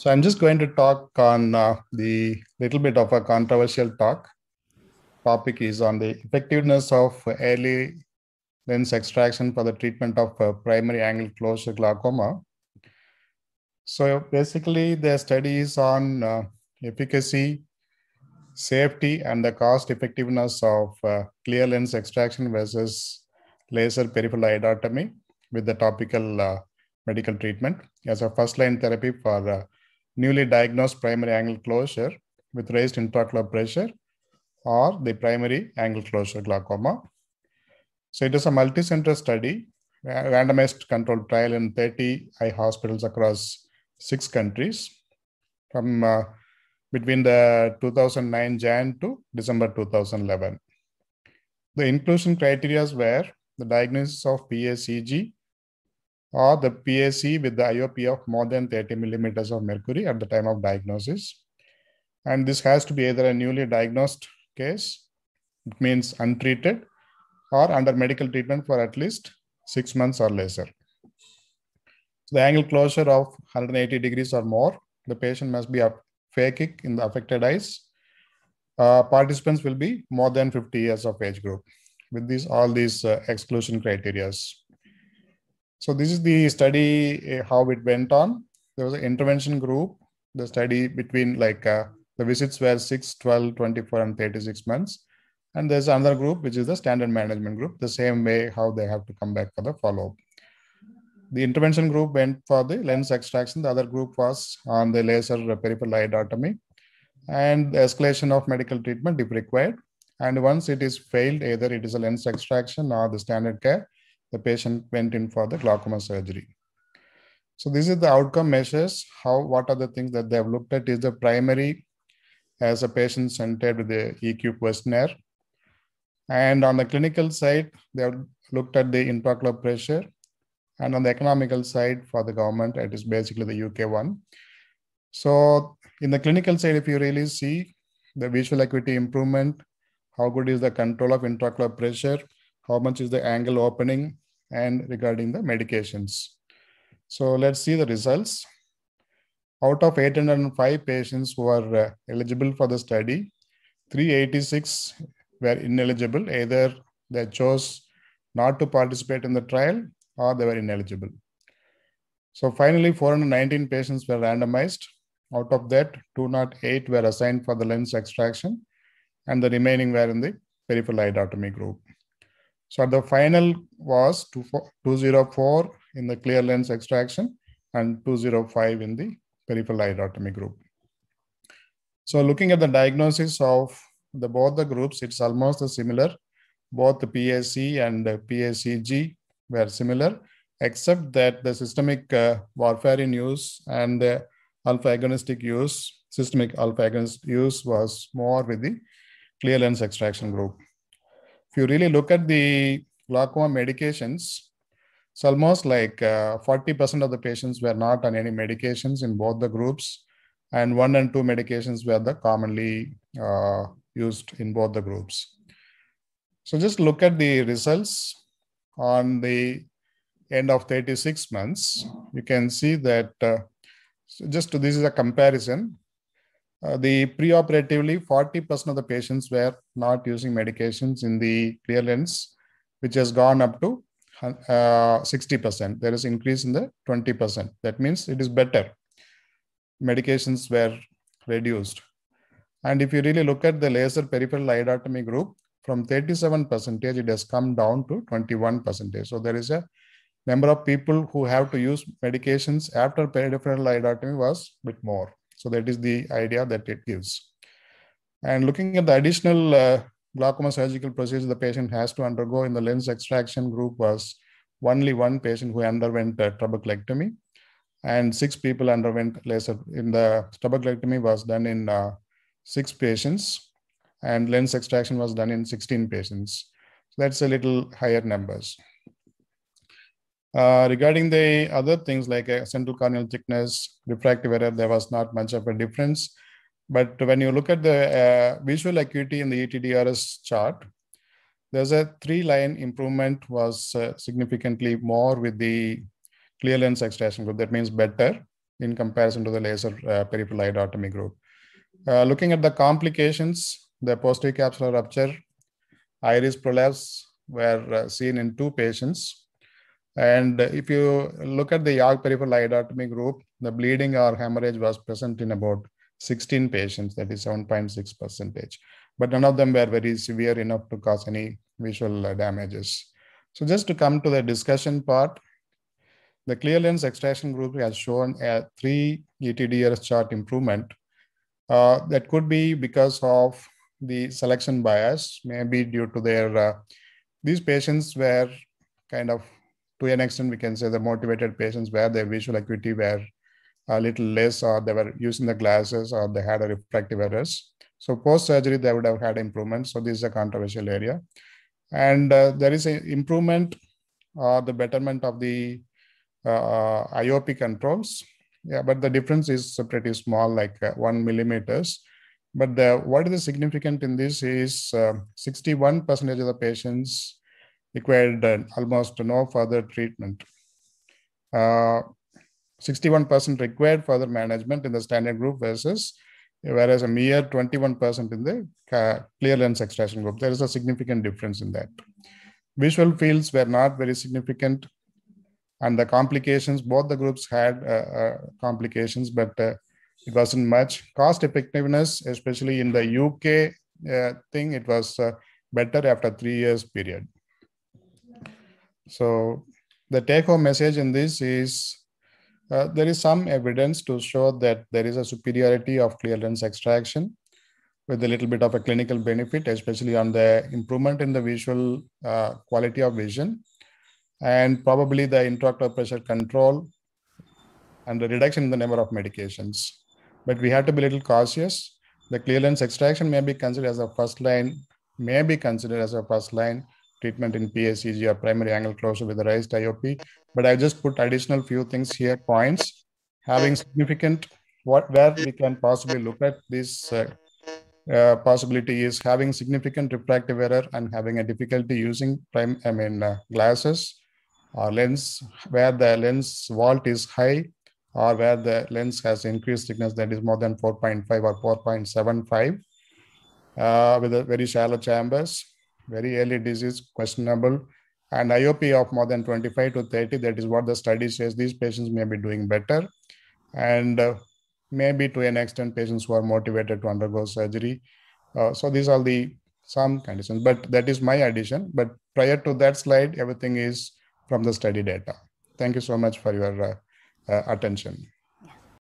So I'm just going to talk on uh, the little bit of a controversial talk. Topic is on the effectiveness of early lens extraction for the treatment of uh, primary angle closure glaucoma. So basically the study is on uh, efficacy, safety, and the cost effectiveness of uh, clear lens extraction versus laser peripheral iridotomy with the topical uh, medical treatment as a first line therapy for uh, newly diagnosed primary angle closure with raised intraocular pressure or the primary angle closure glaucoma. So it is a multi-center study, randomized controlled trial in 30 eye hospitals across six countries from uh, between the 2009 Jan to December 2011. The inclusion criteria were the diagnosis of PACG or the PAC with the IOP of more than 30 millimeters of mercury at the time of diagnosis. And this has to be either a newly diagnosed case, it means untreated, or under medical treatment for at least six months or lesser. So the angle closure of 180 degrees or more, the patient must be a fair kick in the affected eyes. Uh, participants will be more than 50 years of age group with these all these uh, exclusion criterias. So this is the study, uh, how it went on. There was an intervention group, the study between like uh, the visits were 6, 12, 24, and 36 months. And there's another group, which is the standard management group, the same way how they have to come back for the follow-up. The intervention group went for the lens extraction. The other group was on the laser peripheral iodotomy and the escalation of medical treatment if required. And once it is failed, either it is a lens extraction or the standard care, the patient went in for the glaucoma surgery. So this is the outcome measures. How what are the things that they have looked at is the primary as a patient-centered with the EQ questionnaire. And on the clinical side, they have looked at the intraocular pressure. And on the economical side for the government, it is basically the UK one. So in the clinical side, if you really see the visual acuity improvement, how good is the control of intraocular pressure, how much is the angle opening, and regarding the medications. So let's see the results. Out of 805 patients who are uh, eligible for the study, 386 were ineligible. Either they chose not to participate in the trial or they were ineligible. So finally, 419 patients were randomized. Out of that, 208 were assigned for the lens extraction and the remaining were in the peripheral eye group. So the final was 204 in the clear lens extraction and 205 in the peripheral iridotomy group. So looking at the diagnosis of the both the groups, it's almost similar. Both the PAC and the PACG were similar, except that the systemic uh, warfarin use and the uh, alpha agonistic use, systemic alpha agonist use was more with the clear lens extraction group you really look at the glaucoma medications, it's almost like 40% uh, of the patients were not on any medications in both the groups, and one and two medications were the commonly uh, used in both the groups. So just look at the results on the end of 36 months. You can see that uh, so just this is a comparison uh, the preoperatively 40% of the patients were not using medications in the clear lens, which has gone up to uh, 60%. There is increase in the 20%. That means it is better. Medications were reduced. And if you really look at the laser peripheral iridotomy group, from 37%, it has come down to 21%. So there is a number of people who have to use medications after peripheral iridotomy was a bit more. So that is the idea that it gives. And looking at the additional uh, glaucoma surgical procedure the patient has to undergo in the lens extraction group was only one patient who underwent uh, and six people underwent laser in the trabeclectomy was done in uh, six patients and lens extraction was done in 16 patients. So that's a little higher numbers. Uh, regarding the other things like uh, central corneal thickness, refractive error, there was not much of a difference. But when you look at the uh, visual acuity in the ETDRS chart, there's a three line improvement was uh, significantly more with the clear lens extraction group. That means better in comparison to the laser uh, peripheral iodotomy group. looking at the complications, the posterior capsular rupture, iris prolapse were seen in two patients and if you look at the YAG peripheral iodotomy group, the bleeding or hemorrhage was present in about 16 patients, that is 7.6 percentage. But none of them were very severe enough to cause any visual uh, damages. So just to come to the discussion part, the clear lens extraction group has shown a three ETDRS chart improvement. Uh, that could be because of the selection bias, maybe due to their, uh, these patients were kind of to an extent, we can say the motivated patients where their visual acuity were a little less, or they were using the glasses, or they had a refractive errors. So post surgery, they would have had improvement. So this is a controversial area, and uh, there is an improvement or the betterment of the uh, uh IOP controls. Yeah, but the difference is pretty small, like uh, one millimeters. But the, what is significant in this is uh, 61 percentage of the patients required uh, almost no further treatment. 61% uh, required further management in the standard group versus whereas a mere 21% in the clear lens extraction group. There is a significant difference in that. Visual fields were not very significant and the complications, both the groups had uh, uh, complications, but uh, it wasn't much. Cost effectiveness, especially in the UK uh, thing, it was better after three years period. So the take home message in this is uh, there is some evidence to show that there is a superiority of clear lens extraction with a little bit of a clinical benefit, especially on the improvement in the visual uh, quality of vision and probably the intraocular pressure control and the reduction in the number of medications. But we have to be a little cautious. The clear lens extraction may be considered as a first line, may be considered as a first line treatment in PS or primary angle closure with the raised IOP. But I just put additional few things here, points having significant what where we can possibly look at this uh, uh, possibility is having significant refractive error and having a difficulty using prime I mean uh, glasses or lens where the lens vault is high or where the lens has increased thickness that is more than 4.5 or 4.75 uh, with a very shallow chambers very early disease, questionable, and IOP of more than 25 to 30. That is what the study says. These patients may be doing better, and uh, maybe to an extent, patients who are motivated to undergo surgery. Uh, so these are the some conditions, but that is my addition. But prior to that slide, everything is from the study data. Thank you so much for your uh, uh attention.